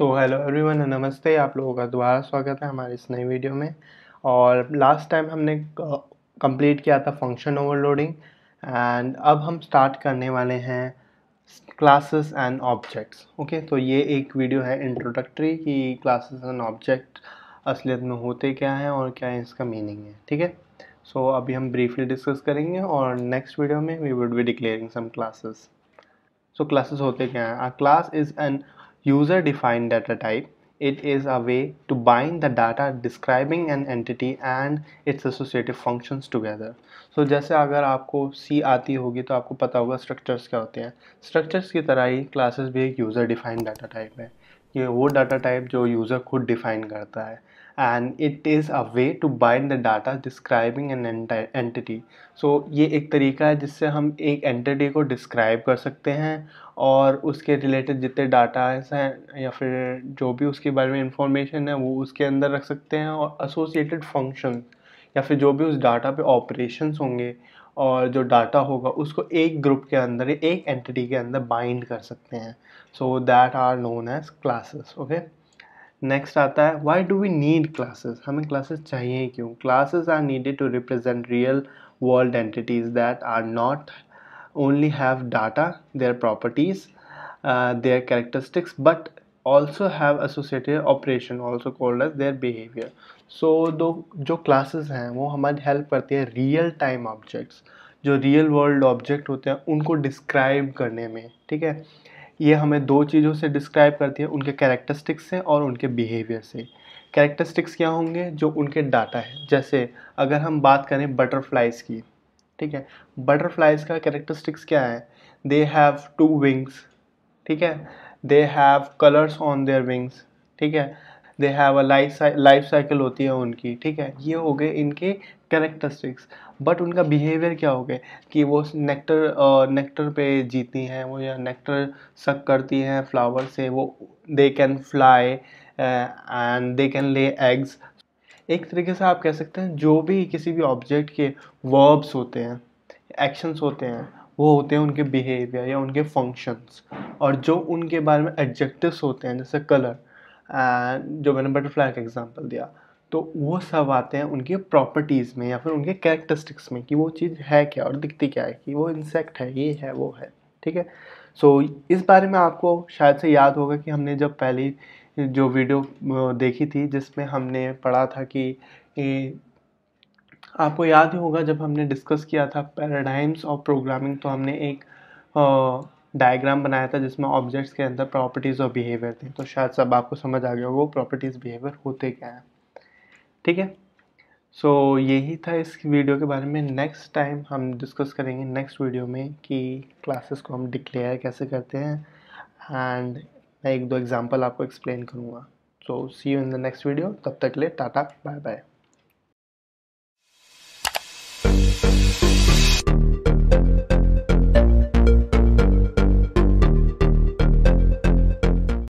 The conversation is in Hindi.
सो हेलो एवरीवन नमस्ते आप लोगों का दोबारा स्वागत है हमारे इस नई वीडियो में और लास्ट टाइम हमने कंप्लीट किया था फंक्शन ओवरलोडिंग एंड अब हम स्टार्ट करने वाले हैं क्लासेस एंड ऑब्जेक्ट्स ओके तो ये एक वीडियो है इंट्रोडक्टरी कि क्लासेस एंड ऑब्जेक्ट असलियत में होते क्या हैं और क्या है इसका मीनिंग है ठीक है सो अभी हम ब्रीफली डिस्कस करेंगे और नेक्स्ट वीडियो में we would be declaring some classes so classes होते क्या हैं a class is an user defined data type it is a way to bind the data describing an entity and its associative functions together. So जैसे अगर आपको C आती होगी तो आपको पता होगा structures क्या होते हैं structures की तरह ही classes भी एक user defined data type है ये वो data type जो user खुद define करता है and it is a way to bind the data describing an entity so ये एक तरीका है जिससे हम एक एंटिटी को डिस्क्राइब कर सकते हैं और उसके रिलेटेड जितने डाटाज हैं या फिर जो भी उसके बारे में इंफॉर्मेशन है वो उसके अंदर रख सकते हैं और एसोसिएटेड फंक्शन या फिर जो भी उस डाटा पे ऑपरेशंस होंगे और जो डाटा होगा उसको एक ग्रुप के अंदर एक एंटिटी के अंदर बाइंड कर सकते हैं so that are known as classes okay next आता है why do we need classes हमें क्लासेज चाहिए क्यों classes are needed to represent real world entities that are not only have data their properties their characteristics but also have associated operation also called as their behaviour so दो जो क्लासेज हैं वो हमारी हेल्प करती है रियल टाइम ऑब्जेक्ट्स जो रियल वर्ल्ड ऑब्जेक्ट होते हैं उनको डिस्क्राइब करने में ठीक है ये हमें दो चीज़ों से डिस्क्राइब करती है उनके कैरेक्टरिस्टिक्स से और उनके बिहेवियर से कैरेक्टरिस्टिक्स क्या होंगे जो उनके डाटा है जैसे अगर हम बात करें बटरफ्लाइज़ की ठीक है बटरफ्लाइज़ का कैरेक्टरिस्टिक्स क्या है दे हैव टू विंग्स ठीक है they have colours on their wings ठीक है they have a life life cycle होती है उनकी ठीक है ये हो गए इनके कैरेक्टरिस्टिक्स बट उनका बिहेवियर क्या हो गया कि वो नेक्टर नेक्टर पे जीती हैं वो या नेक्टर सक करती हैं फ्लावर से वो they can fly and they can lay eggs एक तरीके से आप कह सकते हैं जो भी किसी भी ऑब्जेक्ट के वर्ब्स होते हैं एक्शंस होते हैं वो होते हैं उनके बिहेवियर या उनके फंक्शंस और जो उनके बारे में एडजेक्टिव्स होते हैं जैसे कलर एंड जो मैंने बटरफ्लाई का एग्जांपल दिया तो वो सब आते हैं उनके प्रॉपर्टीज़ में या फिर उनके कैरेक्टरिस्टिक्स में कि वो चीज़ है क्या और दिखती क्या है कि वो इंसेक्ट है ये है वो है ठीक है सो so, इस बारे में आपको शायद से याद होगा कि हमने जब पहली जो वीडियो देखी थी जिसमें हमने पढ़ा था कि ए, आपको याद ही होगा जब हमने डिस्कस किया था पैराडाइम्स ऑफ प्रोग्रामिंग तो हमने एक डायग्राम बनाया था जिसमें ऑब्जेक्ट्स के अंदर प्रॉपर्टीज़ और बिहेवियर थे तो शायद सब आपको समझ आ गया होगा वो प्रॉपर्टीज़ बिहेवियर होते क्या हैं ठीक है सो so, यही था इस वीडियो के बारे में नेक्स्ट टाइम हम डिस्कस करेंगे नेक्स्ट वीडियो में कि क्लासेस को हम डिक्लेयर कैसे करते हैं एंड मैं एक दो एग्जांपल आपको एक्सप्लेन करूँगा so see you in the next video तब तक ले टाटा बाय बाय